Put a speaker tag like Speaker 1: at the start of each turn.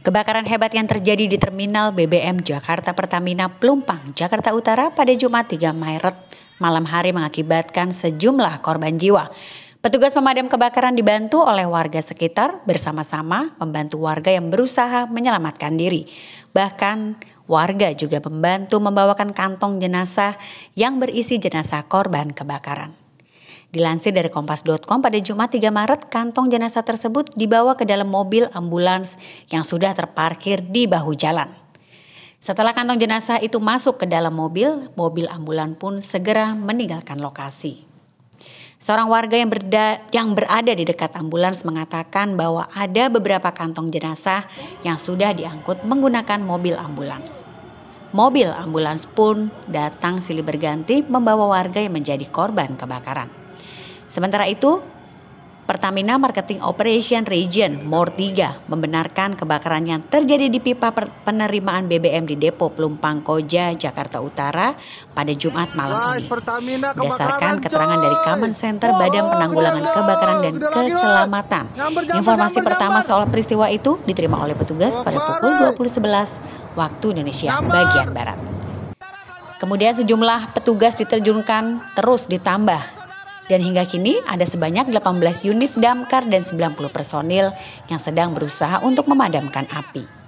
Speaker 1: Kebakaran hebat yang terjadi di terminal BBM Jakarta Pertamina Plumpang, Jakarta Utara pada Jumat 3 Maret malam hari mengakibatkan sejumlah korban jiwa. Petugas pemadam kebakaran dibantu oleh warga sekitar bersama-sama membantu warga yang berusaha menyelamatkan diri. Bahkan warga juga membantu membawakan kantong jenazah yang berisi jenazah korban kebakaran. Dilansir dari kompas.com pada Jumat 3 Maret, kantong jenazah tersebut dibawa ke dalam mobil ambulans yang sudah terparkir di bahu jalan. Setelah kantong jenazah itu masuk ke dalam mobil, mobil ambulans pun segera meninggalkan lokasi. Seorang warga yang, berda, yang berada di dekat ambulans mengatakan bahwa ada beberapa kantong jenazah yang sudah diangkut menggunakan mobil ambulans. Mobil ambulans pun datang silih berganti membawa warga yang menjadi korban kebakaran. Sementara itu, Pertamina Marketing Operation Region MOR 3 membenarkan kebakaran yang terjadi di pipa penerimaan BBM di Depo Pelumpang Koja, Jakarta Utara pada Jumat malam ini. Berdasarkan keterangan dari Common Center Badan Penanggulangan Kebakaran dan Keselamatan, informasi pertama soal peristiwa itu diterima oleh petugas pada pukul 20.11 waktu Indonesia bagian Barat. Kemudian sejumlah petugas diterjunkan terus ditambah dan hingga kini ada sebanyak 18 unit damkar dan 90 personil yang sedang berusaha untuk memadamkan api.